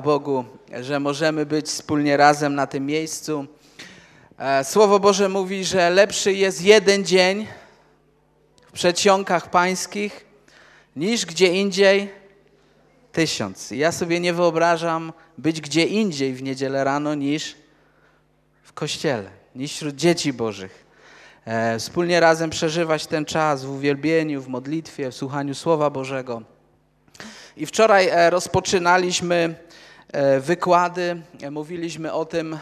Bogu, że możemy być wspólnie razem na tym miejscu. E, Słowo Boże mówi, że lepszy jest jeden dzień w przedsionkach pańskich niż gdzie indziej tysiąc. Ja sobie nie wyobrażam być gdzie indziej w niedzielę rano niż w kościele, niż wśród dzieci Bożych. E, wspólnie razem przeżywać ten czas w uwielbieniu, w modlitwie, w słuchaniu Słowa Bożego. I wczoraj e, rozpoczynaliśmy E, wykłady e, mówiliśmy o tym,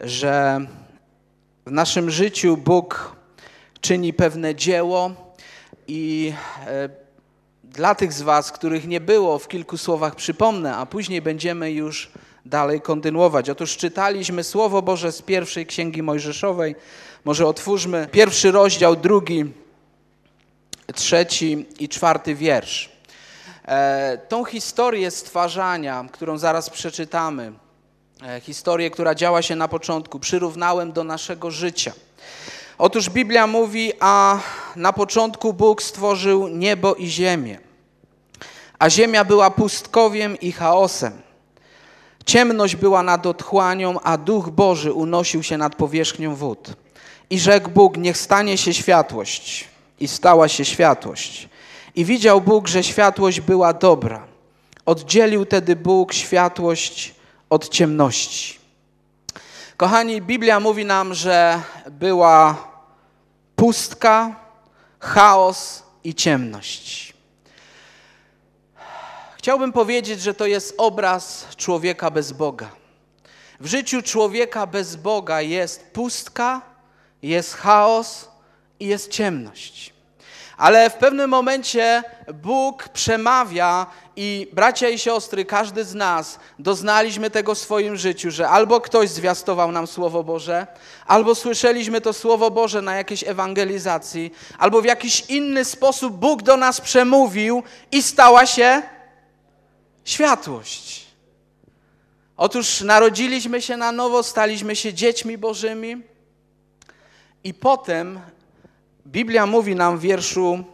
że w naszym życiu Bóg czyni pewne dzieło i e, dla tych z Was, których nie było, w kilku słowach przypomnę, a później będziemy już dalej kontynuować. Otóż czytaliśmy Słowo Boże z pierwszej Księgi Mojżeszowej. Może otwórzmy pierwszy rozdział, drugi, trzeci i czwarty wiersz. E, tą historię stwarzania, którą zaraz przeczytamy, e, historię, która działa się na początku, przyrównałem do naszego życia. Otóż Biblia mówi, a na początku Bóg stworzył niebo i ziemię, a ziemia była pustkowiem i chaosem. Ciemność była nad otchłanią, a Duch Boży unosił się nad powierzchnią wód. I rzekł Bóg, niech stanie się światłość. I stała się światłość. I widział Bóg, że światłość była dobra. Oddzielił tedy Bóg światłość od ciemności. Kochani, Biblia mówi nam, że była pustka, chaos i ciemność. Chciałbym powiedzieć, że to jest obraz człowieka bez Boga. W życiu człowieka bez Boga jest pustka, jest chaos i jest ciemność. Ale w pewnym momencie Bóg przemawia i bracia i siostry, każdy z nas doznaliśmy tego w swoim życiu, że albo ktoś zwiastował nam Słowo Boże, albo słyszeliśmy to Słowo Boże na jakiejś ewangelizacji, albo w jakiś inny sposób Bóg do nas przemówił i stała się światłość. Otóż narodziliśmy się na nowo, staliśmy się dziećmi Bożymi. I potem Biblia mówi nam w wierszu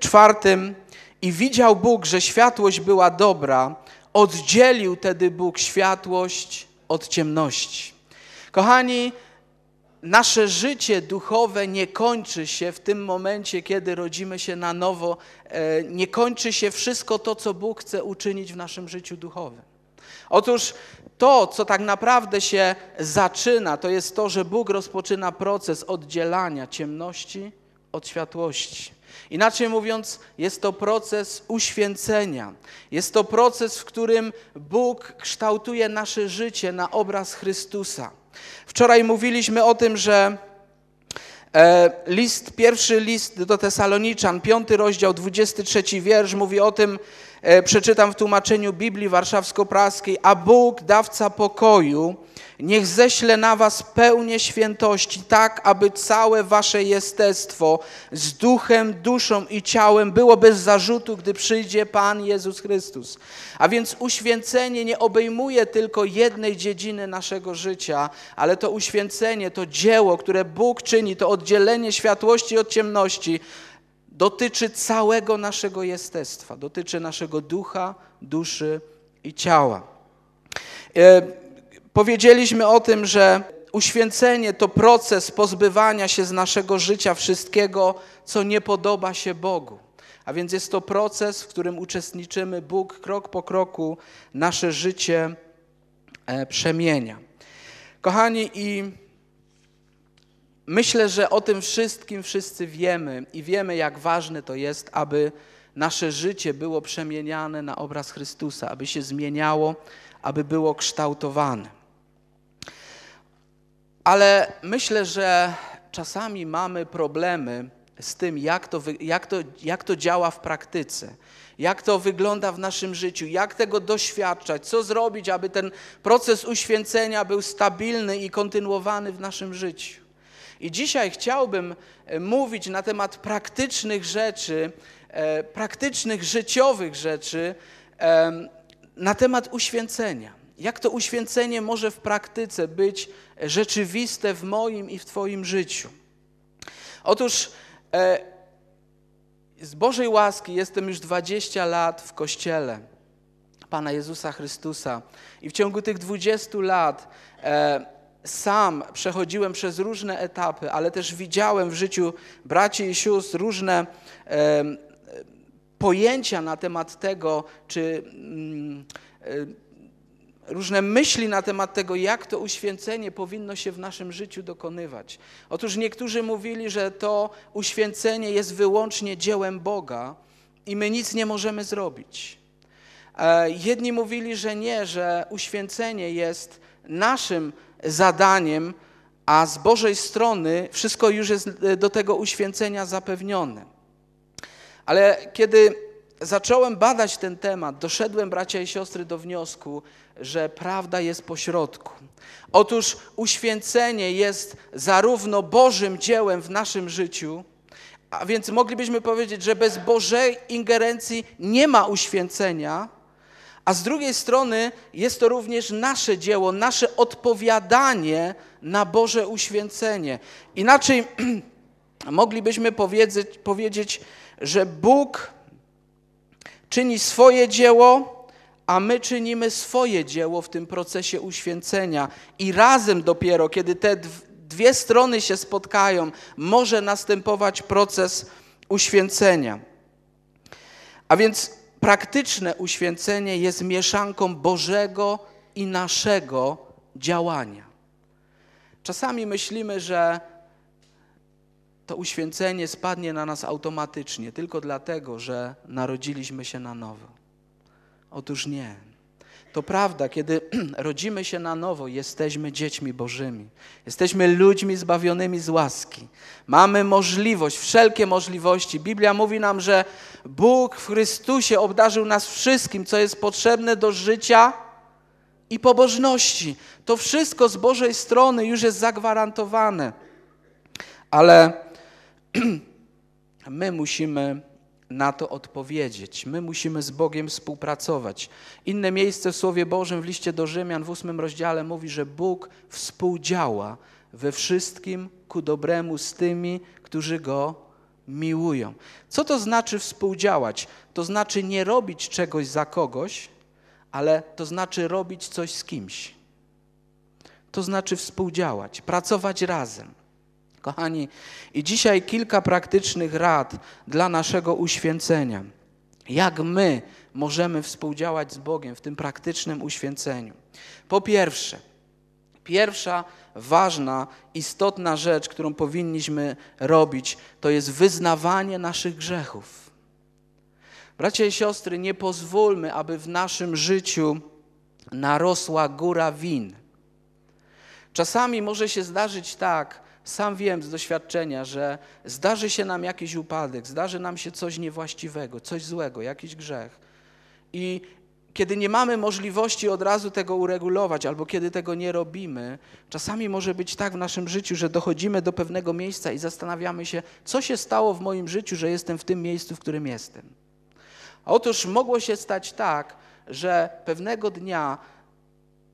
czwartym i widział Bóg, że światłość była dobra, oddzielił tedy Bóg światłość od ciemności. Kochani, nasze życie duchowe nie kończy się w tym momencie, kiedy rodzimy się na nowo, e, nie kończy się wszystko to, co Bóg chce uczynić w naszym życiu duchowym. Otóż to, co tak naprawdę się zaczyna, to jest to, że Bóg rozpoczyna proces oddzielania ciemności od światłości. Inaczej mówiąc, jest to proces uświęcenia. Jest to proces, w którym Bóg kształtuje nasze życie na obraz Chrystusa. Wczoraj mówiliśmy o tym, że E, list, pierwszy list do Tesaloniczan, piąty rozdział, 23 wiersz mówi o tym, e, przeczytam w tłumaczeniu Biblii Warszawsko-Praskiej, a Bóg, dawca pokoju, Niech ześle na was pełnię świętości, tak aby całe wasze jestestwo z duchem, duszą i ciałem było bez zarzutu, gdy przyjdzie Pan Jezus Chrystus. A więc uświęcenie nie obejmuje tylko jednej dziedziny naszego życia, ale to uświęcenie, to dzieło, które Bóg czyni, to oddzielenie światłości od ciemności, dotyczy całego naszego jestestwa, dotyczy naszego ducha, duszy i ciała. E, Powiedzieliśmy o tym, że uświęcenie to proces pozbywania się z naszego życia wszystkiego, co nie podoba się Bogu. A więc jest to proces, w którym uczestniczymy, Bóg krok po kroku nasze życie e, przemienia. Kochani, i myślę, że o tym wszystkim wszyscy wiemy i wiemy, jak ważne to jest, aby nasze życie było przemieniane na obraz Chrystusa, aby się zmieniało, aby było kształtowane. Ale myślę, że czasami mamy problemy z tym, jak to, jak to, jak to działa w praktyce, jak to wygląda w naszym życiu, jak tego doświadczać, co zrobić, aby ten proces uświęcenia był stabilny i kontynuowany w naszym życiu. I dzisiaj chciałbym e, mówić na temat praktycznych rzeczy, e, praktycznych życiowych rzeczy, na temat uświęcenia jak to uświęcenie może w praktyce być rzeczywiste w moim i w Twoim życiu. Otóż e, z Bożej łaski jestem już 20 lat w kościele Pana Jezusa Chrystusa i w ciągu tych 20 lat e, sam przechodziłem przez różne etapy, ale też widziałem w życiu braci i sióstr różne e, pojęcia na temat tego, czy mm, e, różne myśli na temat tego, jak to uświęcenie powinno się w naszym życiu dokonywać. Otóż niektórzy mówili, że to uświęcenie jest wyłącznie dziełem Boga i my nic nie możemy zrobić. E, jedni mówili, że nie, że uświęcenie jest naszym zadaniem, a z Bożej strony wszystko już jest do tego uświęcenia zapewnione. Ale kiedy zacząłem badać ten temat, doszedłem, bracia i siostry, do wniosku, że prawda jest pośrodku. Otóż uświęcenie jest zarówno Bożym dziełem w naszym życiu, a więc moglibyśmy powiedzieć, że bez Bożej ingerencji nie ma uświęcenia, a z drugiej strony jest to również nasze dzieło, nasze odpowiadanie na Boże uświęcenie. Inaczej moglibyśmy powiedzieć, powiedzieć że Bóg czyni swoje dzieło, a my czynimy swoje dzieło w tym procesie uświęcenia. I razem dopiero, kiedy te dwie strony się spotkają, może następować proces uświęcenia. A więc praktyczne uświęcenie jest mieszanką Bożego i naszego działania. Czasami myślimy, że to uświęcenie spadnie na nas automatycznie, tylko dlatego, że narodziliśmy się na nowo. Otóż nie. To prawda, kiedy rodzimy się na nowo, jesteśmy dziećmi Bożymi. Jesteśmy ludźmi zbawionymi z łaski. Mamy możliwość, wszelkie możliwości. Biblia mówi nam, że Bóg w Chrystusie obdarzył nas wszystkim, co jest potrzebne do życia i pobożności. To wszystko z Bożej strony już jest zagwarantowane. Ale my musimy na to odpowiedzieć. My musimy z Bogiem współpracować. Inne miejsce w Słowie Bożym w liście do Rzymian w ósmym rozdziale mówi, że Bóg współdziała we wszystkim ku dobremu z tymi, którzy Go miłują. Co to znaczy współdziałać? To znaczy nie robić czegoś za kogoś, ale to znaczy robić coś z kimś. To znaczy współdziałać, pracować razem. Kochani, i dzisiaj kilka praktycznych rad dla naszego uświęcenia. Jak my możemy współdziałać z Bogiem w tym praktycznym uświęceniu? Po pierwsze, pierwsza ważna, istotna rzecz, którą powinniśmy robić, to jest wyznawanie naszych grzechów. Bracia i siostry, nie pozwólmy, aby w naszym życiu narosła góra win. Czasami może się zdarzyć tak, sam wiem z doświadczenia, że zdarzy się nam jakiś upadek, zdarzy nam się coś niewłaściwego, coś złego, jakiś grzech. I kiedy nie mamy możliwości od razu tego uregulować, albo kiedy tego nie robimy, czasami może być tak w naszym życiu, że dochodzimy do pewnego miejsca i zastanawiamy się, co się stało w moim życiu, że jestem w tym miejscu, w którym jestem. Otóż mogło się stać tak, że pewnego dnia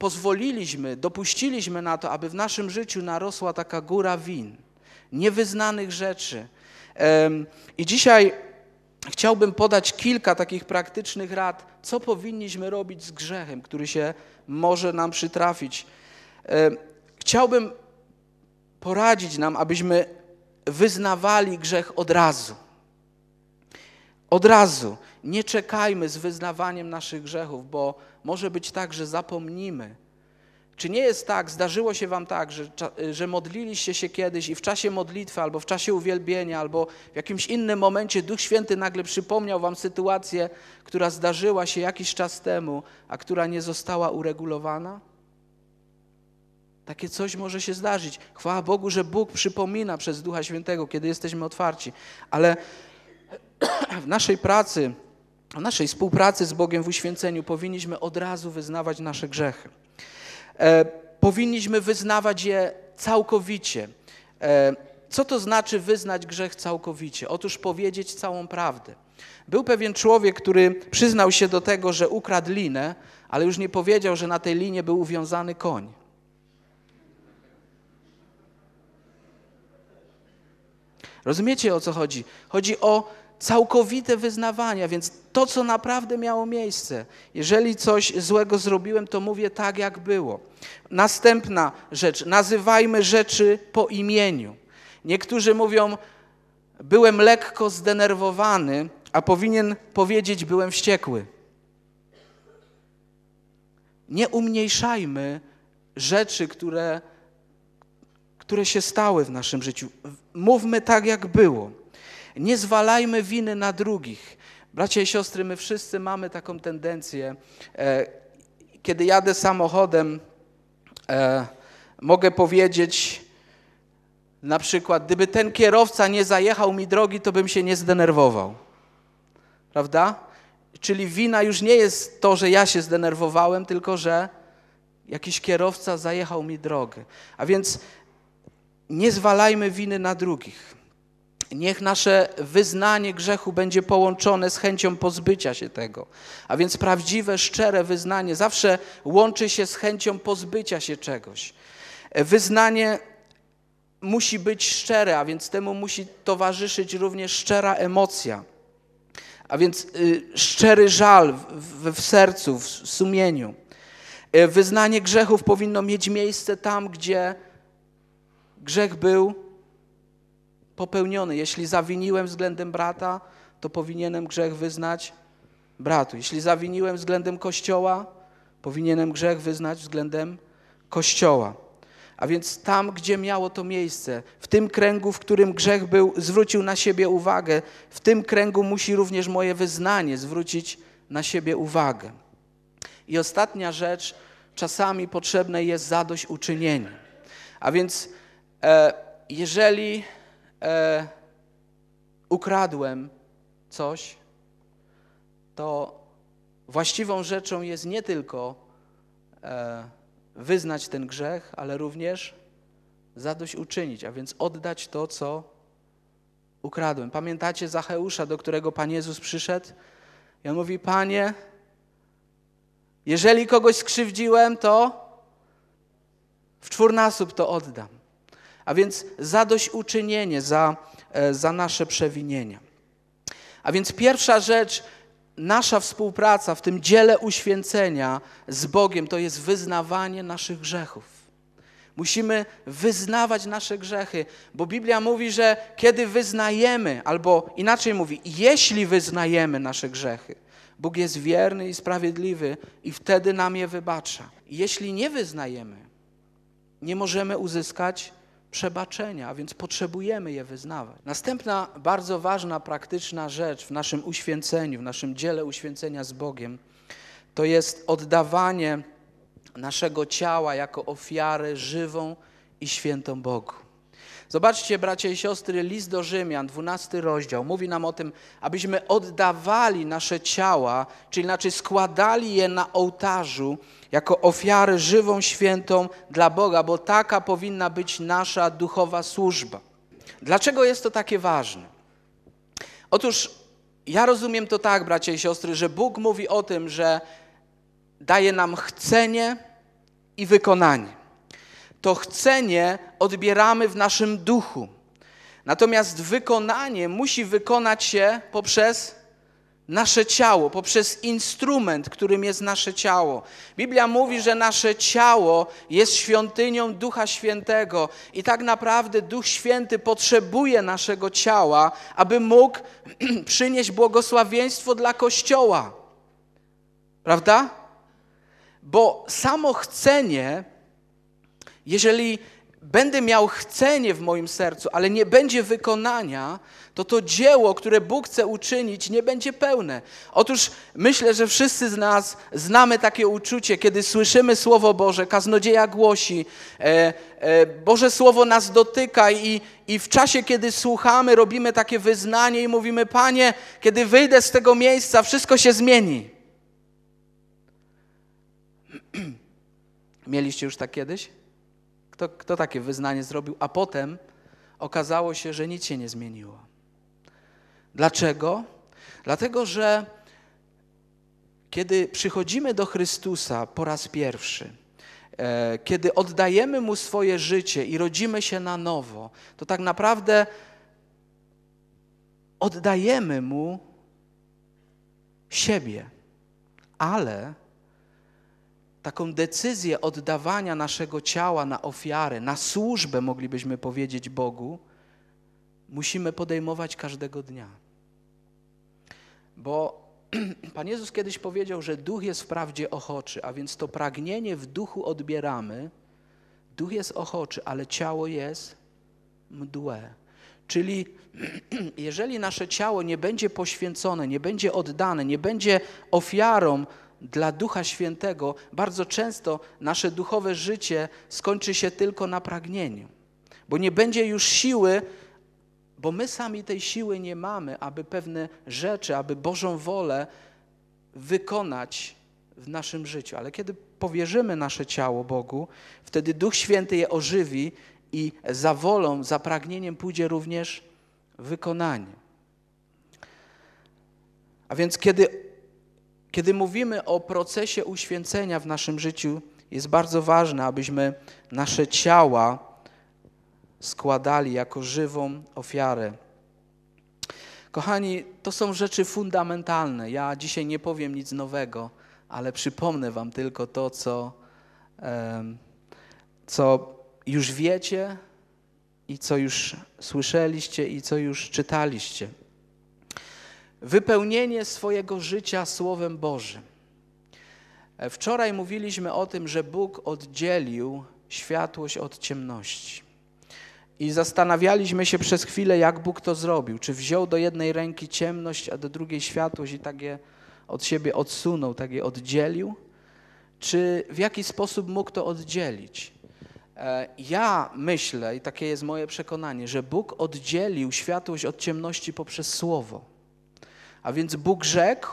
pozwoliliśmy, dopuściliśmy na to, aby w naszym życiu narosła taka góra win, niewyznanych rzeczy. I dzisiaj chciałbym podać kilka takich praktycznych rad, co powinniśmy robić z grzechem, który się może nam przytrafić. Chciałbym poradzić nam, abyśmy wyznawali grzech od razu. Od razu nie czekajmy z wyznawaniem naszych grzechów, bo może być tak, że zapomnimy. Czy nie jest tak, zdarzyło się Wam tak, że, że modliliście się kiedyś i w czasie modlitwy, albo w czasie uwielbienia, albo w jakimś innym momencie Duch Święty nagle przypomniał Wam sytuację, która zdarzyła się jakiś czas temu, a która nie została uregulowana? Takie coś może się zdarzyć. Chwała Bogu, że Bóg przypomina przez Ducha Świętego, kiedy jesteśmy otwarci. Ale w naszej pracy o naszej współpracy z Bogiem w uświęceniu powinniśmy od razu wyznawać nasze grzechy. E, powinniśmy wyznawać je całkowicie. E, co to znaczy wyznać grzech całkowicie? Otóż powiedzieć całą prawdę. Był pewien człowiek, który przyznał się do tego, że ukradł linę, ale już nie powiedział, że na tej linie był uwiązany koń. Rozumiecie o co chodzi? Chodzi o całkowite wyznawania, więc to, co naprawdę miało miejsce. Jeżeli coś złego zrobiłem, to mówię tak, jak było. Następna rzecz, nazywajmy rzeczy po imieniu. Niektórzy mówią, byłem lekko zdenerwowany, a powinien powiedzieć, byłem wściekły. Nie umniejszajmy rzeczy, które, które się stały w naszym życiu. Mówmy tak, jak było. Nie zwalajmy winy na drugich. Bracia i siostry, my wszyscy mamy taką tendencję. E, kiedy jadę samochodem, e, mogę powiedzieć, na przykład, gdyby ten kierowca nie zajechał mi drogi, to bym się nie zdenerwował. Prawda? Czyli wina już nie jest to, że ja się zdenerwowałem, tylko że jakiś kierowca zajechał mi drogę. A więc nie zwalajmy winy na drugich. Niech nasze wyznanie grzechu będzie połączone z chęcią pozbycia się tego. A więc prawdziwe, szczere wyznanie zawsze łączy się z chęcią pozbycia się czegoś. Wyznanie musi być szczere, a więc temu musi towarzyszyć również szczera emocja. A więc y, szczery żal w, w sercu, w sumieniu. Y, wyznanie grzechów powinno mieć miejsce tam, gdzie grzech był popełniony. Jeśli zawiniłem względem brata, to powinienem grzech wyznać bratu. Jeśli zawiniłem względem Kościoła, powinienem grzech wyznać względem Kościoła. A więc tam, gdzie miało to miejsce, w tym kręgu, w którym grzech był, zwrócił na siebie uwagę, w tym kręgu musi również moje wyznanie zwrócić na siebie uwagę. I ostatnia rzecz, czasami potrzebne jest zadośćuczynienie. A więc e, jeżeli e, ukradłem coś, to właściwą rzeczą jest nie tylko e, wyznać ten grzech, ale również zadośćuczynić, a więc oddać to, co ukradłem. Pamiętacie Zacheusza, do którego Pan Jezus przyszedł? I on mówi, Panie, jeżeli kogoś skrzywdziłem, to w czwórnasób to oddam a więc zadośćuczynienie za, e, za nasze przewinienia. A więc pierwsza rzecz, nasza współpraca w tym dziele uświęcenia z Bogiem to jest wyznawanie naszych grzechów. Musimy wyznawać nasze grzechy, bo Biblia mówi, że kiedy wyznajemy, albo inaczej mówi, jeśli wyznajemy nasze grzechy, Bóg jest wierny i sprawiedliwy i wtedy nam je wybacza. Jeśli nie wyznajemy, nie możemy uzyskać przebaczenia, a więc potrzebujemy je wyznawać. Następna bardzo ważna, praktyczna rzecz w naszym uświęceniu, w naszym dziele uświęcenia z Bogiem, to jest oddawanie naszego ciała jako ofiary żywą i świętą Bogu. Zobaczcie, bracia i siostry, list do Rzymian, 12 rozdział, mówi nam o tym, abyśmy oddawali nasze ciała, czyli inaczej składali je na ołtarzu jako ofiarę żywą, świętą dla Boga, bo taka powinna być nasza duchowa służba. Dlaczego jest to takie ważne? Otóż ja rozumiem to tak, bracia i siostry, że Bóg mówi o tym, że daje nam chcenie i wykonanie. To chcenie odbieramy w naszym duchu. Natomiast wykonanie musi wykonać się poprzez nasze ciało, poprzez instrument, którym jest nasze ciało. Biblia mówi, że nasze ciało jest świątynią Ducha Świętego i tak naprawdę Duch Święty potrzebuje naszego ciała, aby mógł przynieść błogosławieństwo dla Kościoła. Prawda? Bo samo chcenie, jeżeli będę miał chcenie w moim sercu, ale nie będzie wykonania, to to dzieło, które Bóg chce uczynić, nie będzie pełne. Otóż myślę, że wszyscy z nas znamy takie uczucie, kiedy słyszymy Słowo Boże, kaznodzieja głosi, e, e, Boże Słowo nas dotyka i, i w czasie, kiedy słuchamy, robimy takie wyznanie i mówimy, Panie, kiedy wyjdę z tego miejsca, wszystko się zmieni. Mieliście już tak kiedyś? Kto, kto takie wyznanie zrobił? A potem okazało się, że nic się nie zmieniło. Dlaczego? Dlatego, że kiedy przychodzimy do Chrystusa po raz pierwszy, e, kiedy oddajemy Mu swoje życie i rodzimy się na nowo, to tak naprawdę oddajemy Mu siebie, ale taką decyzję oddawania naszego ciała na ofiarę, na służbę, moglibyśmy powiedzieć Bogu, musimy podejmować każdego dnia. Bo Pan Jezus kiedyś powiedział, że duch jest wprawdzie ochoczy, a więc to pragnienie w duchu odbieramy. Duch jest ochoczy, ale ciało jest mdłe. Czyli jeżeli nasze ciało nie będzie poświęcone, nie będzie oddane, nie będzie ofiarą dla Ducha Świętego, bardzo często nasze duchowe życie skończy się tylko na pragnieniu, bo nie będzie już siły, bo my sami tej siły nie mamy, aby pewne rzeczy, aby Bożą wolę wykonać w naszym życiu. Ale kiedy powierzymy nasze ciało Bogu, wtedy Duch Święty je ożywi i za wolą, za pragnieniem pójdzie również wykonanie. A więc kiedy kiedy mówimy o procesie uświęcenia w naszym życiu, jest bardzo ważne, abyśmy nasze ciała składali jako żywą ofiarę. Kochani, to są rzeczy fundamentalne. Ja dzisiaj nie powiem nic nowego, ale przypomnę Wam tylko to, co, co już wiecie i co już słyszeliście i co już czytaliście wypełnienie swojego życia Słowem Bożym. E, wczoraj mówiliśmy o tym, że Bóg oddzielił światłość od ciemności. I zastanawialiśmy się przez chwilę, jak Bóg to zrobił. Czy wziął do jednej ręki ciemność, a do drugiej światłość i tak je od siebie odsunął, tak je oddzielił? Czy w jaki sposób mógł to oddzielić? E, ja myślę, i takie jest moje przekonanie, że Bóg oddzielił światłość od ciemności poprzez Słowo. A więc Bóg rzekł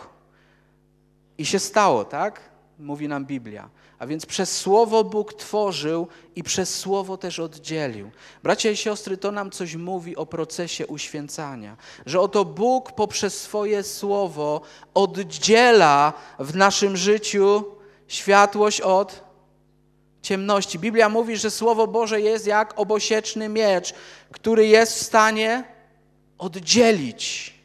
i się stało, tak? Mówi nam Biblia. A więc przez Słowo Bóg tworzył i przez Słowo też oddzielił. Bracia i siostry, to nam coś mówi o procesie uświęcania, że oto Bóg poprzez swoje Słowo oddziela w naszym życiu światłość od ciemności. Biblia mówi, że Słowo Boże jest jak obosieczny miecz, który jest w stanie oddzielić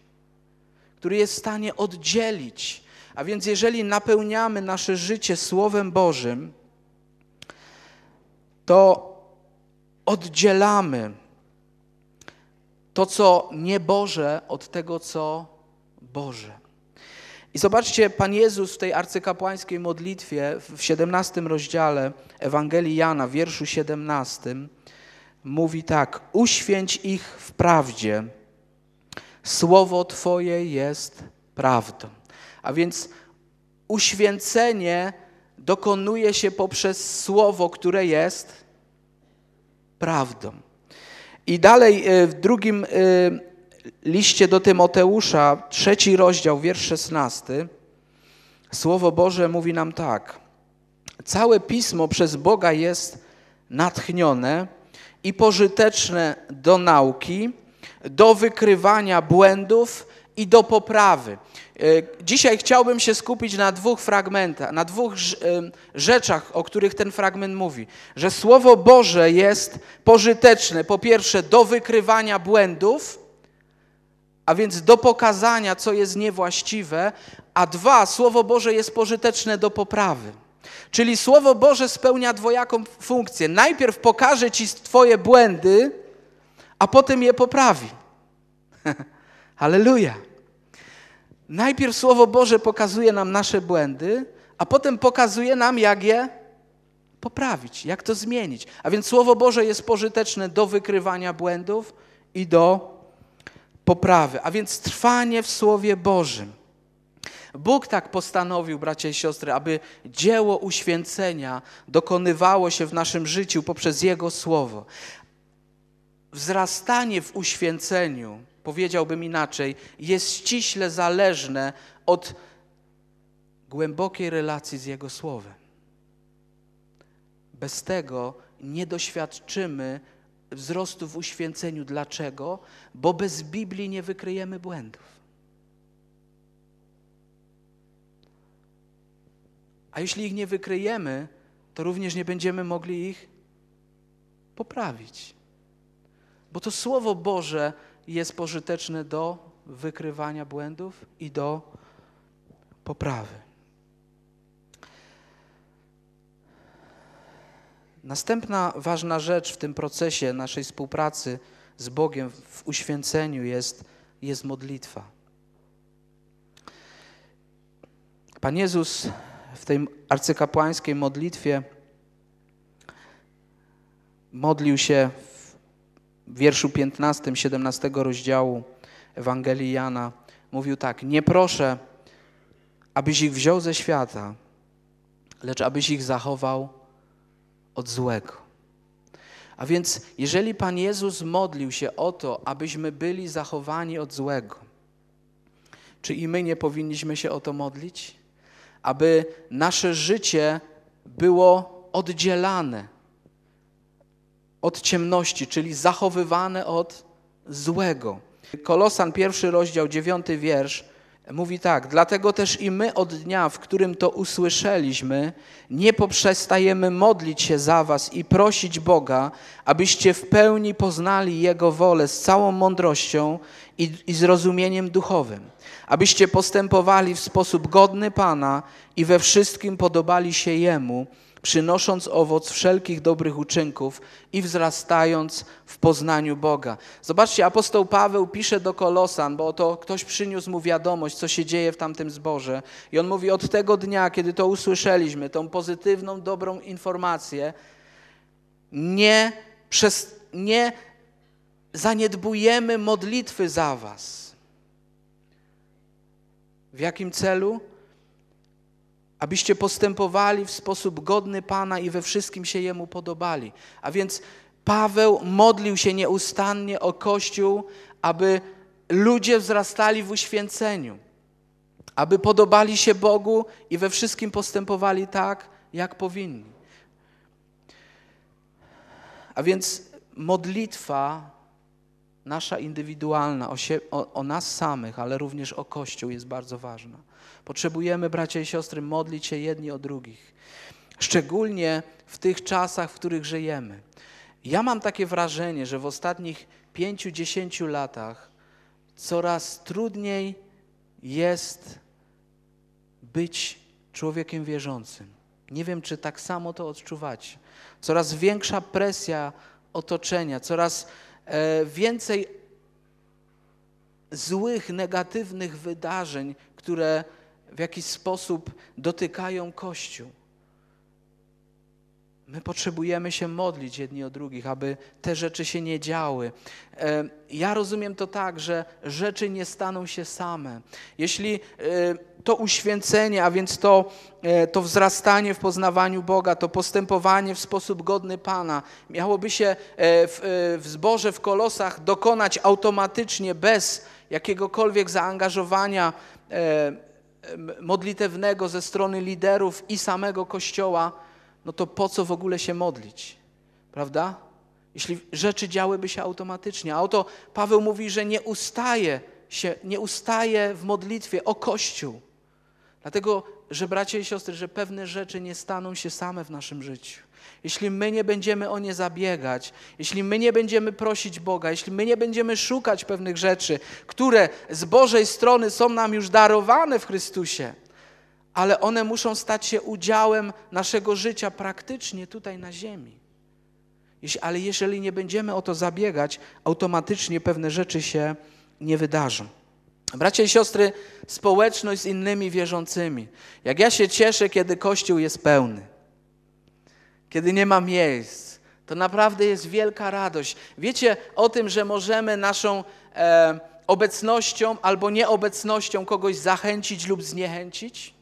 który jest w stanie oddzielić. A więc jeżeli napełniamy nasze życie Słowem Bożym, to oddzielamy to, co nieboże, od tego, co Boże. I zobaczcie, Pan Jezus w tej arcykapłańskiej modlitwie w 17 rozdziale Ewangelii Jana, wierszu 17, mówi tak: Uświęć ich w prawdzie. Słowo Twoje jest prawdą. A więc uświęcenie dokonuje się poprzez słowo, które jest prawdą. I dalej y, w drugim y, liście do Tymoteusza, trzeci rozdział, wiersz szesnasty, Słowo Boże mówi nam tak. Całe pismo przez Boga jest natchnione i pożyteczne do nauki, do wykrywania błędów i do poprawy. E, dzisiaj chciałbym się skupić na dwóch fragmentach, na dwóch e, rzeczach, o których ten fragment mówi. Że Słowo Boże jest pożyteczne, po pierwsze, do wykrywania błędów, a więc do pokazania, co jest niewłaściwe, a dwa, Słowo Boże jest pożyteczne do poprawy. Czyli Słowo Boże spełnia dwojaką funkcję. Najpierw pokaże ci Twoje błędy, a potem je poprawi. Halleluja. Najpierw Słowo Boże pokazuje nam nasze błędy, a potem pokazuje nam, jak je poprawić, jak to zmienić. A więc Słowo Boże jest pożyteczne do wykrywania błędów i do poprawy. A więc trwanie w Słowie Bożym. Bóg tak postanowił, bracia i siostry, aby dzieło uświęcenia dokonywało się w naszym życiu poprzez Jego Słowo wzrastanie w uświęceniu, powiedziałbym inaczej, jest ściśle zależne od głębokiej relacji z Jego Słowem. Bez tego nie doświadczymy wzrostu w uświęceniu. Dlaczego? Bo bez Biblii nie wykryjemy błędów. A jeśli ich nie wykryjemy, to również nie będziemy mogli ich poprawić. Bo to Słowo Boże jest pożyteczne do wykrywania błędów i do poprawy. Następna ważna rzecz w tym procesie naszej współpracy z Bogiem w uświęceniu jest, jest modlitwa. Pan Jezus w tej arcykapłańskiej modlitwie modlił się w wierszu 15, 17 rozdziału Ewangelii Jana mówił tak: Nie proszę, abyś ich wziął ze świata, lecz abyś ich zachował od złego. A więc, jeżeli Pan Jezus modlił się o to, abyśmy byli zachowani od złego, czy i my nie powinniśmy się o to modlić? Aby nasze życie było oddzielane od ciemności, czyli zachowywane od złego. Kolosan pierwszy rozdział, dziewiąty wiersz mówi tak: Dlatego też i my od dnia, w którym to usłyszeliśmy, nie poprzestajemy modlić się za Was i prosić Boga, abyście w pełni poznali Jego wolę z całą mądrością i, i zrozumieniem duchowym, abyście postępowali w sposób godny Pana i we wszystkim podobali się Jemu przynosząc owoc wszelkich dobrych uczynków i wzrastając w poznaniu Boga. Zobaczcie, apostoł Paweł pisze do Kolosan, bo to ktoś przyniósł mu wiadomość, co się dzieje w tamtym zborze. I on mówi, od tego dnia, kiedy to usłyszeliśmy, tą pozytywną, dobrą informację, nie, przez, nie zaniedbujemy modlitwy za was. W jakim celu? abyście postępowali w sposób godny Pana i we wszystkim się Jemu podobali. A więc Paweł modlił się nieustannie o Kościół, aby ludzie wzrastali w uświęceniu, aby podobali się Bogu i we wszystkim postępowali tak, jak powinni. A więc modlitwa nasza indywidualna o, się, o, o nas samych, ale również o Kościół jest bardzo ważna. Potrzebujemy, bracia i siostry, modlić się jedni o drugich. Szczególnie w tych czasach, w których żyjemy. Ja mam takie wrażenie, że w ostatnich pięciu, dziesięciu latach coraz trudniej jest być człowiekiem wierzącym. Nie wiem, czy tak samo to odczuwacie. Coraz większa presja otoczenia, coraz e, więcej złych, negatywnych wydarzeń, które w jakiś sposób dotykają Kościół. My potrzebujemy się modlić jedni o drugich, aby te rzeczy się nie działy. E, ja rozumiem to tak, że rzeczy nie staną się same. Jeśli e, to uświęcenie, a więc to, e, to wzrastanie w poznawaniu Boga, to postępowanie w sposób godny Pana, miałoby się w, w zborze, w kolosach dokonać automatycznie, bez jakiegokolwiek zaangażowania modlitewnego ze strony liderów i samego Kościoła, no to po co w ogóle się modlić? Prawda? Jeśli rzeczy działyby się automatycznie. A oto Paweł mówi, że nie ustaje się, nie ustaje w modlitwie o Kościół. Dlatego że bracia i siostry, że pewne rzeczy nie staną się same w naszym życiu. Jeśli my nie będziemy o nie zabiegać, jeśli my nie będziemy prosić Boga, jeśli my nie będziemy szukać pewnych rzeczy, które z Bożej strony są nam już darowane w Chrystusie, ale one muszą stać się udziałem naszego życia praktycznie tutaj na ziemi. ale jeżeli nie będziemy o to zabiegać, automatycznie pewne rzeczy się nie wydarzą. Bracia i siostry, społeczność z innymi wierzącymi. Jak ja się cieszę, kiedy kościół jest pełny, kiedy nie ma miejsc, to naprawdę jest wielka radość. Wiecie o tym, że możemy naszą e, obecnością albo nieobecnością kogoś zachęcić lub zniechęcić?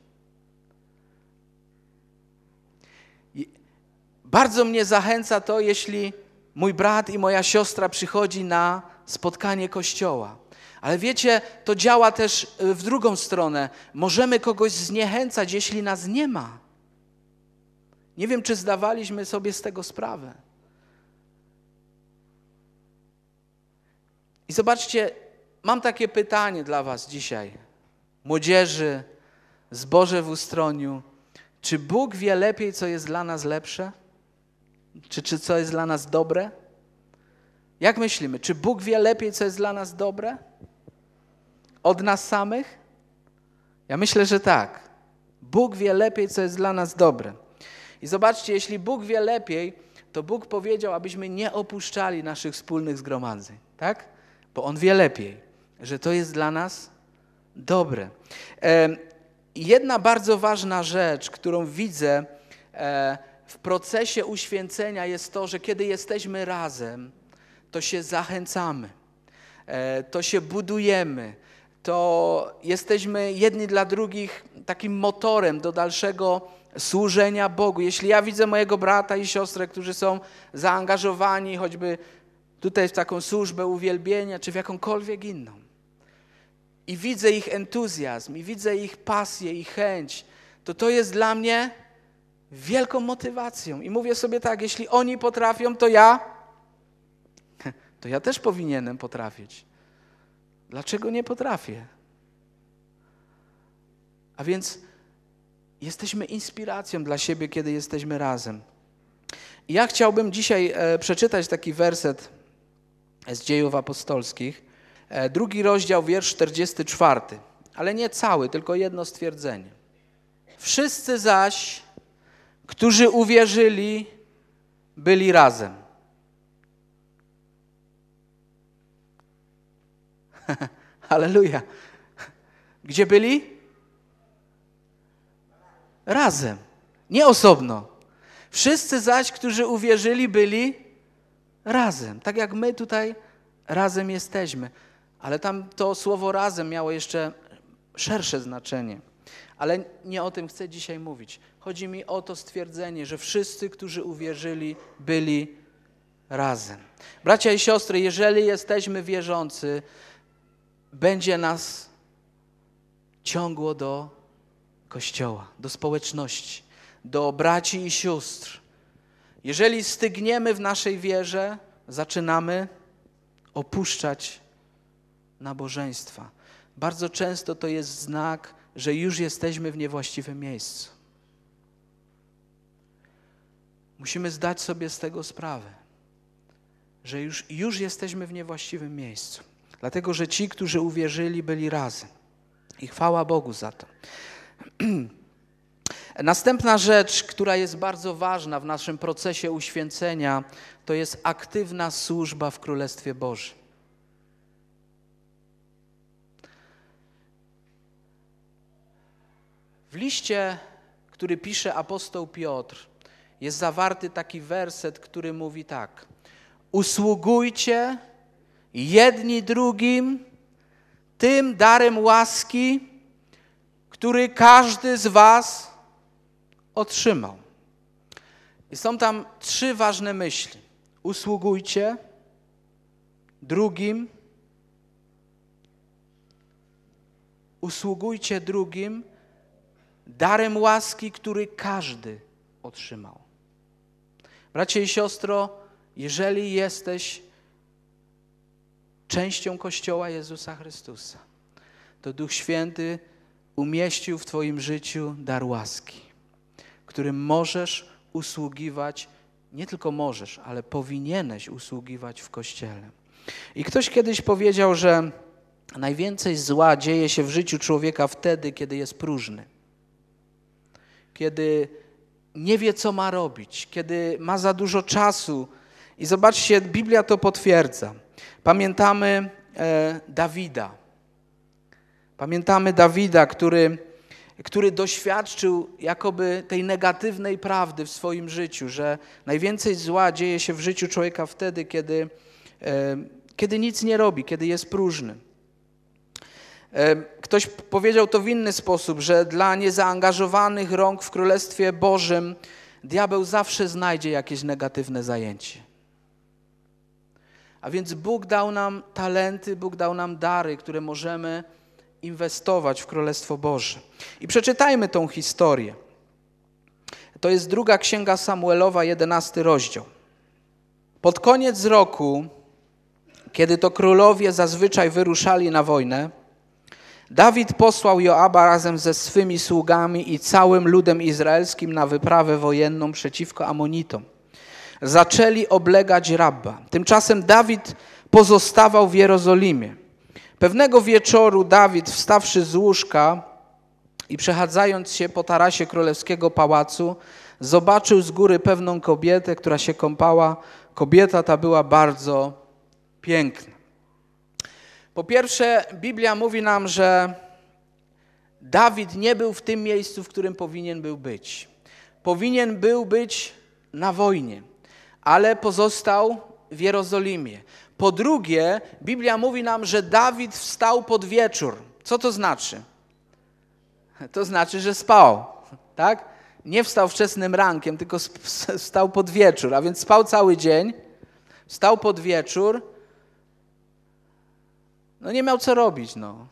Bardzo mnie zachęca to, jeśli mój brat i moja siostra przychodzi na spotkanie kościoła. Ale wiecie, to działa też y, w drugą stronę. Możemy kogoś zniechęcać, jeśli nas nie ma. Nie wiem, czy zdawaliśmy sobie z tego sprawę. I zobaczcie, mam takie pytanie dla Was dzisiaj, młodzieży, zboże w ustroniu. Czy Bóg wie lepiej, co jest dla nas lepsze? Czy, czy co jest dla nas dobre? Jak myślimy, czy Bóg wie lepiej, co jest dla nas dobre? od nas samych? Ja myślę, że tak. Bóg wie lepiej, co jest dla nas dobre. I zobaczcie, jeśli Bóg wie lepiej, to Bóg powiedział, abyśmy nie opuszczali naszych wspólnych zgromadzeń, tak? Bo On wie lepiej, że to jest dla nas dobre. Jedna bardzo ważna rzecz, którą widzę e, w procesie uświęcenia, jest to, że kiedy jesteśmy razem, to się zachęcamy, e, to się budujemy, to jesteśmy jedni dla drugich takim motorem do dalszego służenia Bogu. Jeśli ja widzę mojego brata i siostrę, którzy są zaangażowani choćby tutaj w taką służbę uwielbienia, czy w jakąkolwiek inną, i widzę ich entuzjazm, i widzę ich pasję i chęć, to to jest dla mnie wielką motywacją. I mówię sobie tak, jeśli oni potrafią, to ja, to ja też powinienem potrafić. Dlaczego nie potrafię? A więc jesteśmy inspiracją dla siebie, kiedy jesteśmy razem. Ja chciałbym dzisiaj e, przeczytać taki werset z dziejów apostolskich, e, drugi rozdział, wiersz 44, ale nie cały, tylko jedno stwierdzenie. Wszyscy zaś, którzy uwierzyli, byli razem Halleluja. Gdzie byli? Razem, nie osobno. Wszyscy zaś, którzy uwierzyli, byli razem. Tak jak my tutaj razem jesteśmy. Ale tam to słowo razem miało jeszcze szersze znaczenie. Ale nie o tym chcę dzisiaj mówić. Chodzi mi o to stwierdzenie, że wszyscy, którzy uwierzyli, byli razem. Bracia i siostry, jeżeli jesteśmy wierzący, będzie nas ciągło do kościoła, do społeczności, do braci i sióstr. Jeżeli stygniemy w naszej wierze, zaczynamy opuszczać nabożeństwa. Bardzo często to jest znak, że już jesteśmy w niewłaściwym miejscu. Musimy zdać sobie z tego sprawę, że już, już jesteśmy w niewłaściwym miejscu. Dlatego, że ci, którzy uwierzyli, byli razem. I chwała Bogu za to. Następna rzecz, która jest bardzo ważna w naszym procesie uświęcenia, to jest aktywna służba w Królestwie Bożym. W liście, który pisze apostoł Piotr, jest zawarty taki werset, który mówi tak: Usługujcie jedni drugim tym darem łaski, który każdy z Was otrzymał. I są tam trzy ważne myśli. Usługujcie drugim, usługujcie drugim darem łaski, który każdy otrzymał. Bracie i siostro, jeżeli jesteś częścią Kościoła Jezusa Chrystusa, to Duch Święty umieścił w Twoim życiu dar łaski, którym możesz usługiwać, nie tylko możesz, ale powinieneś usługiwać w Kościele. I ktoś kiedyś powiedział, że najwięcej zła dzieje się w życiu człowieka wtedy, kiedy jest próżny. Kiedy nie wie, co ma robić, kiedy ma za dużo czasu. I zobaczcie, Biblia to potwierdza. Pamiętamy e, Dawida. Pamiętamy Dawida, który, który doświadczył jakoby tej negatywnej prawdy w swoim życiu, że najwięcej zła dzieje się w życiu człowieka wtedy, kiedy, e, kiedy nic nie robi, kiedy jest próżny. E, ktoś powiedział to w inny sposób, że dla niezaangażowanych rąk w Królestwie Bożym diabeł zawsze znajdzie jakieś negatywne zajęcie. A więc Bóg dał nam talenty, Bóg dał nam dary, które możemy inwestować w Królestwo Boże. I przeczytajmy tą historię. To jest druga księga Samuelowa, jedenasty rozdział. Pod koniec roku, kiedy to królowie zazwyczaj wyruszali na wojnę, Dawid posłał Joaba razem ze swymi sługami i całym ludem izraelskim na wyprawę wojenną przeciwko Amonitom zaczęli oblegać rabba. Tymczasem Dawid pozostawał w Jerozolimie. Pewnego wieczoru Dawid, wstawszy z łóżka i przechadzając się po tarasie królewskiego pałacu, zobaczył z góry pewną kobietę, która się kąpała. Kobieta ta była bardzo piękna. Po pierwsze, Biblia mówi nam, że Dawid nie był w tym miejscu, w którym powinien był być. Powinien był być na wojnie ale pozostał w Jerozolimie. Po drugie, Biblia mówi nam, że Dawid wstał pod wieczór. Co to znaczy? To znaczy, że spał, tak? Nie wstał wczesnym rankiem, tylko wstał pod wieczór, a więc spał cały dzień, wstał pod wieczór. No nie miał co robić, no.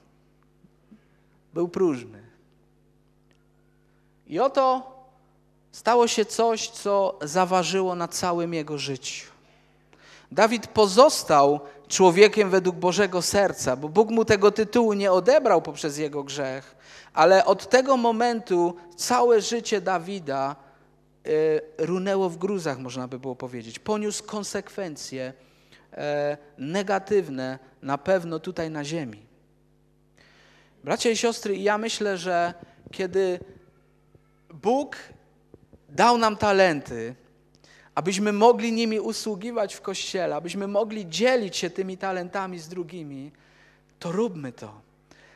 Był próżny. I oto stało się coś, co zaważyło na całym jego życiu. Dawid pozostał człowiekiem według Bożego serca, bo Bóg mu tego tytułu nie odebrał poprzez jego grzech, ale od tego momentu całe życie Dawida y, runęło w gruzach, można by było powiedzieć. Poniósł konsekwencje y, negatywne na pewno tutaj na ziemi. Bracia i siostry, ja myślę, że kiedy Bóg dał nam talenty, abyśmy mogli nimi usługiwać w Kościele, abyśmy mogli dzielić się tymi talentami z drugimi, to róbmy to.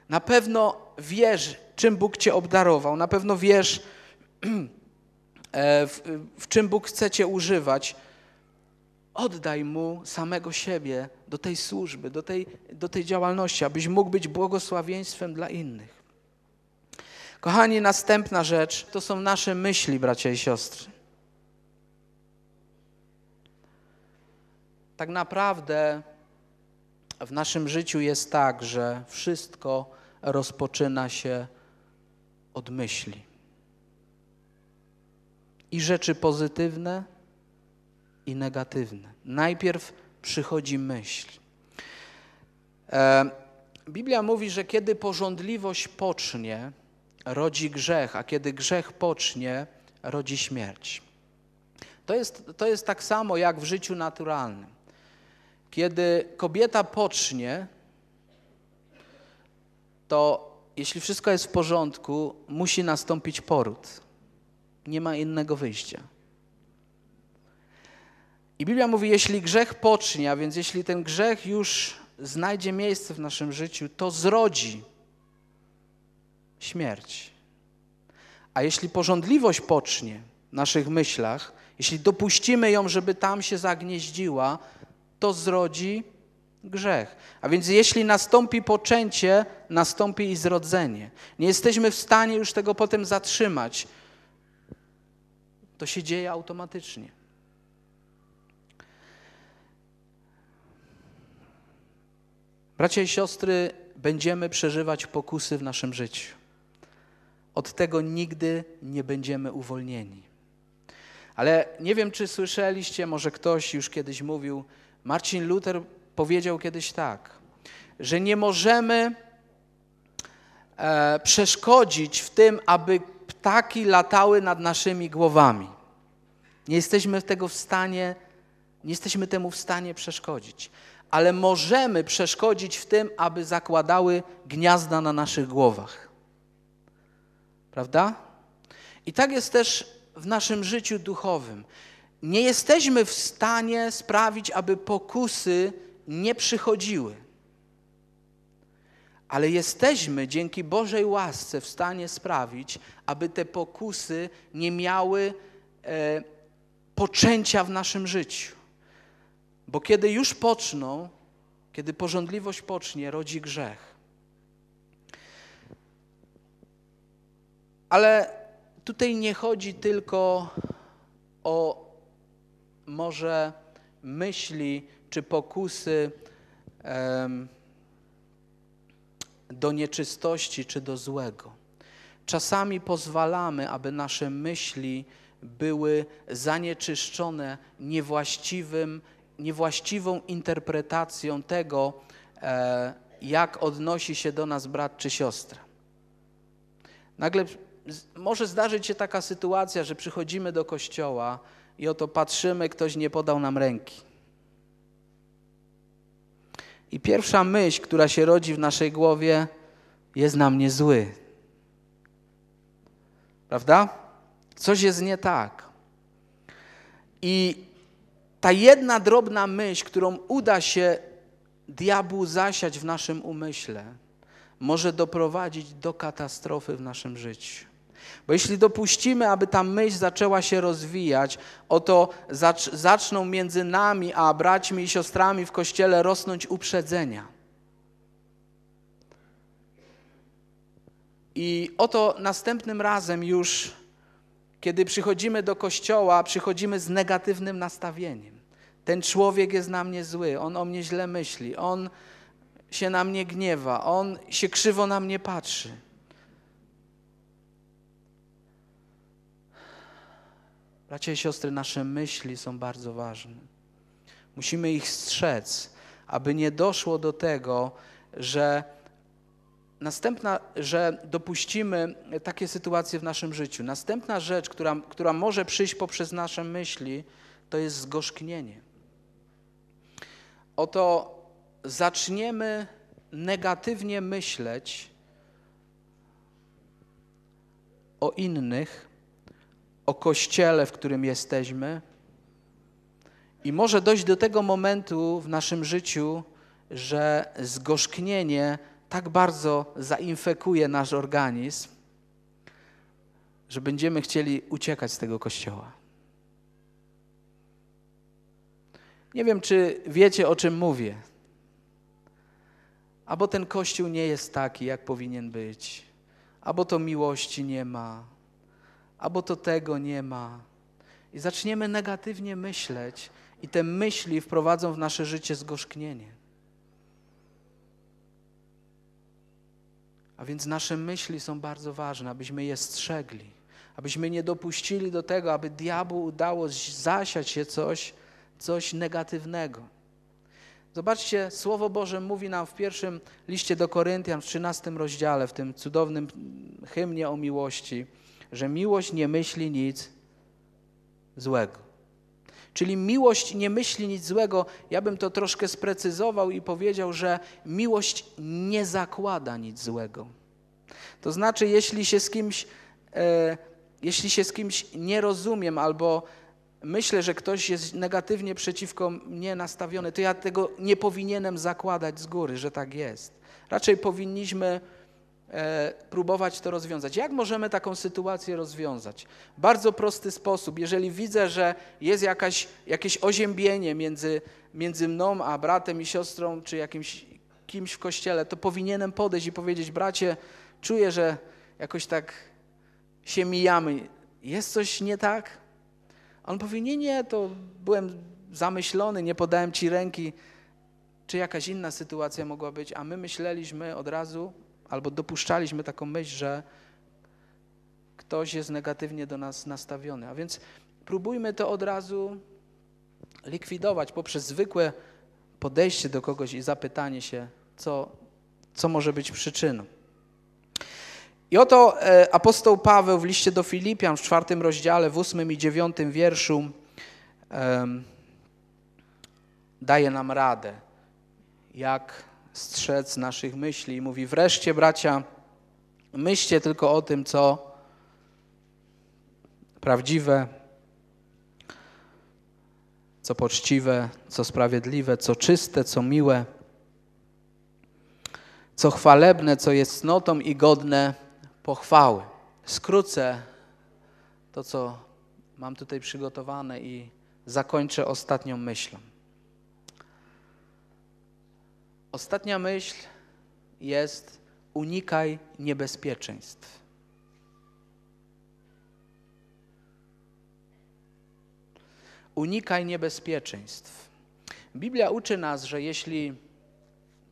Na pewno wiesz, czym Bóg Cię obdarował, na pewno wiesz, e, w, w czym Bóg chce Cię używać. Oddaj Mu samego siebie do tej służby, do tej, do tej działalności, abyś mógł być błogosławieństwem dla innych. Kochani, następna rzecz to są nasze myśli, bracia i siostry. Tak naprawdę w naszym życiu jest tak, że wszystko rozpoczyna się od myśli. I rzeczy pozytywne, i negatywne. Najpierw przychodzi myśl. E, Biblia mówi, że kiedy porządliwość pocznie, rodzi grzech, a kiedy grzech pocznie, rodzi śmierć. To jest, to jest tak samo jak w życiu naturalnym. Kiedy kobieta pocznie, to jeśli wszystko jest w porządku, musi nastąpić poród. Nie ma innego wyjścia. I Biblia mówi, jeśli grzech pocznie, a więc jeśli ten grzech już znajdzie miejsce w naszym życiu, to zrodzi śmierć. A jeśli porządliwość pocznie w naszych myślach, jeśli dopuścimy ją, żeby tam się zagnieździła, to zrodzi grzech. A więc jeśli nastąpi poczęcie, nastąpi i zrodzenie. Nie jesteśmy w stanie już tego potem zatrzymać. To się dzieje automatycznie. Bracia i siostry, będziemy przeżywać pokusy w naszym życiu. Od tego nigdy nie będziemy uwolnieni. Ale nie wiem, czy słyszeliście, może ktoś już kiedyś mówił, Marcin Luther powiedział kiedyś tak, że nie możemy e, przeszkodzić w tym, aby ptaki latały nad naszymi głowami. Nie jesteśmy tego w stanie, nie jesteśmy temu w stanie przeszkodzić, ale możemy przeszkodzić w tym, aby zakładały gniazda na naszych głowach. Prawda? I tak jest też w naszym życiu duchowym. Nie jesteśmy w stanie sprawić, aby pokusy nie przychodziły. Ale jesteśmy dzięki Bożej łasce w stanie sprawić, aby te pokusy nie miały e, poczęcia w naszym życiu. Bo kiedy już poczną, kiedy porządliwość pocznie, rodzi grzech. Ale tutaj nie chodzi tylko o może myśli czy pokusy do nieczystości czy do złego. Czasami pozwalamy, aby nasze myśli były zanieczyszczone niewłaściwym, niewłaściwą interpretacją tego, e, jak odnosi się do nas brat czy siostra. Nagle może zdarzyć się taka sytuacja, że przychodzimy do kościoła i oto patrzymy, ktoś nie podał nam ręki. I pierwsza myśl, która się rodzi w naszej głowie, jest na mnie zły. Prawda? Coś jest nie tak. I ta jedna drobna myśl, którą uda się diabłu zasiać w naszym umyśle, może doprowadzić do katastrofy w naszym życiu. Bo jeśli dopuścimy, aby ta myśl zaczęła się rozwijać, oto zacz, zaczną między nami a braćmi i siostrami w kościele rosnąć uprzedzenia. I oto następnym razem już, kiedy przychodzimy do kościoła, przychodzimy z negatywnym nastawieniem. Ten człowiek jest na mnie zły, on o mnie źle myśli, on się na mnie gniewa, on się krzywo na mnie patrzy. Bracia i siostry, nasze myśli są bardzo ważne. Musimy ich strzec, aby nie doszło do tego, że następna, że dopuścimy takie sytuacje w naszym życiu. Następna rzecz, która, która może przyjść poprzez nasze myśli, to jest zgorzknienie. Oto zaczniemy negatywnie myśleć o innych, o kościele, w którym jesteśmy. I może dojść do tego momentu w naszym życiu, że zgorzknienie tak bardzo zainfekuje nasz organizm, że będziemy chcieli uciekać z tego kościoła. Nie wiem, czy wiecie, o czym mówię. Albo ten kościół nie jest taki, jak powinien być, albo to miłości nie ma, albo to tego nie ma. I zaczniemy negatywnie myśleć, i te myśli wprowadzą w nasze życie zgorzknienie. A więc nasze myśli są bardzo ważne, abyśmy je strzegli, abyśmy nie dopuścili do tego, aby diabłu udało zasiać się coś, coś negatywnego. Zobaczcie, Słowo Boże mówi nam w pierwszym liście do Koryntian, w 13 rozdziale, w tym cudownym hymnie o miłości że miłość nie myśli nic złego. Czyli miłość nie myśli nic złego. Ja bym to troszkę sprecyzował i powiedział, że miłość nie zakłada nic złego. To znaczy, jeśli się z kimś, e, jeśli się z kimś nie rozumiem albo myślę, że ktoś jest negatywnie przeciwko mnie nastawiony, to ja tego nie powinienem zakładać z góry, że tak jest. Raczej powinniśmy E, próbować to rozwiązać. Jak możemy taką sytuację rozwiązać? Bardzo prosty sposób. Jeżeli widzę, że jest jakaś, jakieś oziębienie między, między mną a bratem i siostrą, czy jakimś kimś w kościele, to powinienem podejść i powiedzieć: Bracie, czuję, że jakoś tak się mijamy. Jest coś nie tak? on powie: Nie, nie, to byłem zamyślony, nie podałem ci ręki. Czy jakaś inna sytuacja mogła być? A my myśleliśmy od razu albo dopuszczaliśmy taką myśl, że ktoś jest negatywnie do nas nastawiony. A więc próbujmy to od razu likwidować poprzez zwykłe podejście do kogoś i zapytanie się, co, co może być przyczyną. I oto e, apostoł Paweł w liście do Filipian w czwartym rozdziale, w ósmym i dziewiątym wierszu um, daje nam radę, jak strzec naszych myśli. I mówi: Wreszcie, bracia, myślcie tylko o tym, co prawdziwe, co poczciwe, co sprawiedliwe, co czyste, co miłe, co chwalebne, co jest cnotą i godne pochwały. Skrócę to, co mam tutaj przygotowane i zakończę ostatnią myślą. Ostatnia myśl jest unikaj niebezpieczeństw. Unikaj niebezpieczeństw. Biblia uczy nas, że jeśli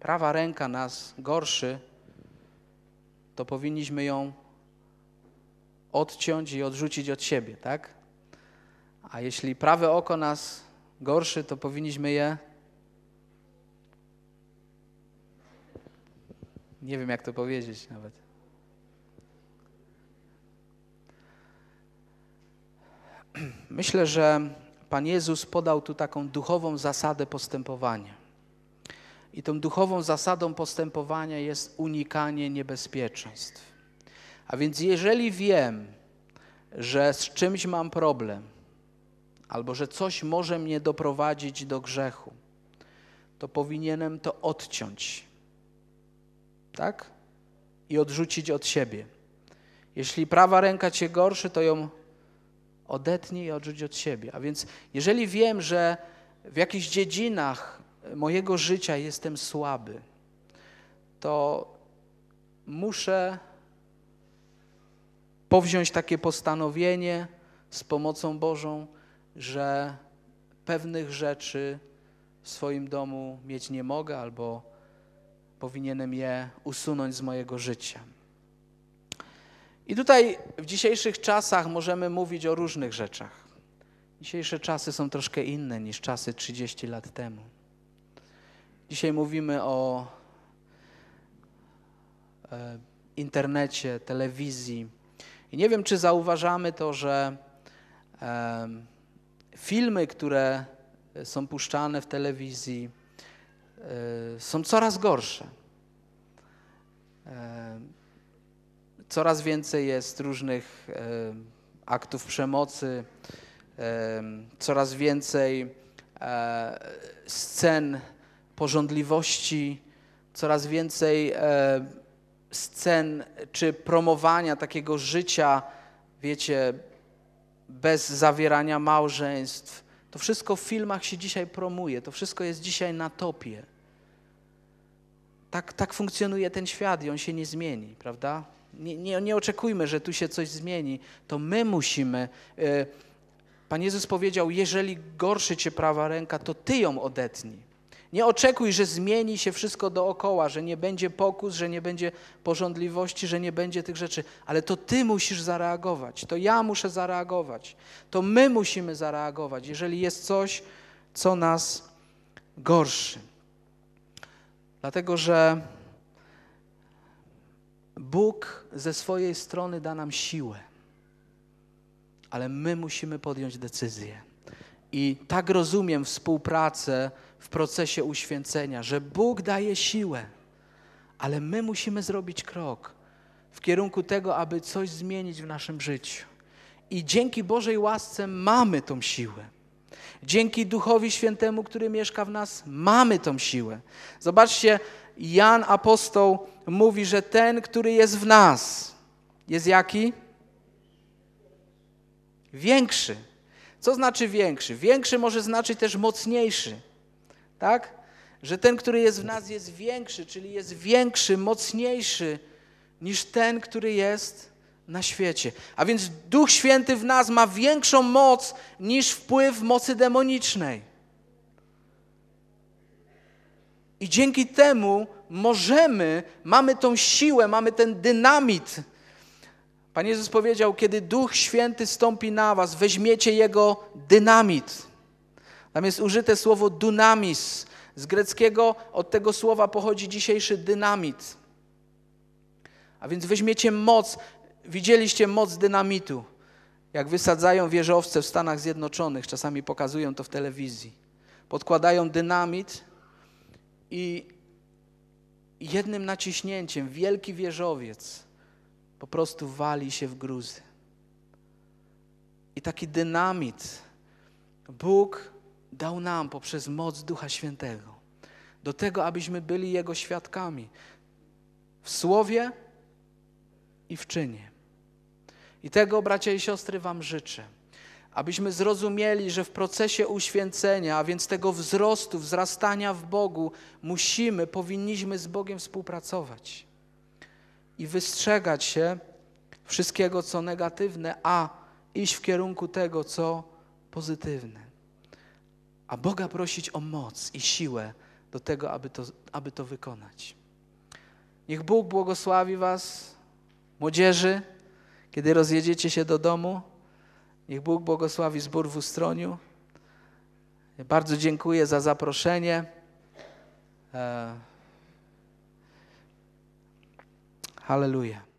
prawa ręka nas gorszy, to powinniśmy ją odciąć i odrzucić od siebie, tak? A jeśli prawe oko nas gorszy, to powinniśmy je nie wiem jak to powiedzieć nawet. Myślę, że Pan Jezus podał tu taką duchową zasadę postępowania. I tą duchową zasadą postępowania jest unikanie niebezpieczeństw. A więc jeżeli wiem, że z czymś mam problem, albo że coś może mnie doprowadzić do grzechu, to powinienem to odciąć tak? I odrzucić od siebie. Jeśli prawa ręka cię gorszy, to ją odetnij i odrzuć od siebie. A więc jeżeli wiem, że w jakichś dziedzinach mojego życia jestem słaby, to muszę powziąć takie postanowienie z pomocą Bożą, że pewnych rzeczy w swoim domu mieć nie mogę albo powinienem je usunąć z mojego życia. I tutaj w dzisiejszych czasach możemy mówić o różnych rzeczach. Dzisiejsze czasy są troszkę inne niż czasy 30 lat temu. Dzisiaj mówimy o e, internecie, telewizji. I nie wiem, czy zauważamy to, że e, filmy, które są puszczane w telewizji, E, są coraz gorsze. E, coraz więcej jest różnych e, aktów przemocy, coraz więcej scen pożądliwości, coraz więcej scen czy promowania takiego życia, wiecie, bez zawierania małżeństw. To wszystko w filmach się dzisiaj promuje, to wszystko jest dzisiaj na topie. Tak, tak funkcjonuje ten świat i on się nie zmieni, prawda? Nie, nie, nie oczekujmy, że tu się coś zmieni. To my musimy. Yy, Pan Jezus powiedział: Jeżeli gorszy cię prawa ręka, to ty ją odetnij. Nie oczekuj, że zmieni się wszystko dookoła, że nie będzie pokus, że nie będzie porządliwości, że nie będzie tych rzeczy, ale to ty musisz zareagować, to ja muszę zareagować, to my musimy zareagować, jeżeli jest coś, co nas gorszy. Dlatego, że Bóg ze swojej strony da nam siłę, ale my musimy podjąć decyzję. I tak rozumiem współpracę w procesie uświęcenia, że Bóg daje siłę, ale my musimy zrobić krok w kierunku tego, aby coś zmienić w naszym życiu. I dzięki Bożej łasce mamy tą siłę. Dzięki Duchowi Świętemu, który mieszka w nas, mamy tą siłę. Zobaczcie, Jan apostoł mówi, że ten, który jest w nas, jest jaki? Większy. Co znaczy większy? Większy może znaczyć też mocniejszy. Tak? Że ten, który jest w nas, jest większy, czyli jest większy, mocniejszy niż ten, który jest na świecie. A więc Duch Święty w nas ma większą moc niż wpływ mocy demonicznej. I dzięki temu możemy, mamy tą siłę, mamy ten dynamit. Pan Jezus powiedział: Kiedy Duch Święty stąpi na Was, weźmiecie Jego dynamit. Tam jest użyte słowo dunamis. Z greckiego od tego słowa pochodzi dzisiejszy dynamit. A więc weźmiecie moc, Widzieliście moc dynamitu, jak wysadzają wieżowce w Stanach Zjednoczonych, czasami pokazują to w telewizji. Podkładają dynamit i jednym naciśnięciem wielki wieżowiec po prostu wali się w gruzy. I taki dynamit Bóg dał nam poprzez moc Ducha Świętego, do tego, abyśmy byli Jego świadkami w słowie i w czynie. I tego, bracia i siostry, Wam życzę abyśmy zrozumieli, że w procesie uświęcenia, a więc tego wzrostu, wzrastania w Bogu, musimy, powinniśmy z Bogiem współpracować i wystrzegać się wszystkiego, co negatywne, a iść w kierunku tego, co pozytywne. A Boga prosić o moc i siłę do tego, aby to, aby to wykonać. Niech Bóg błogosławi Was, młodzieży kiedy rozjedziecie się do domu, niech Bóg błogosławi zbór w Ustroniu. Bardzo dziękuję za zaproszenie. E, Hallelujah.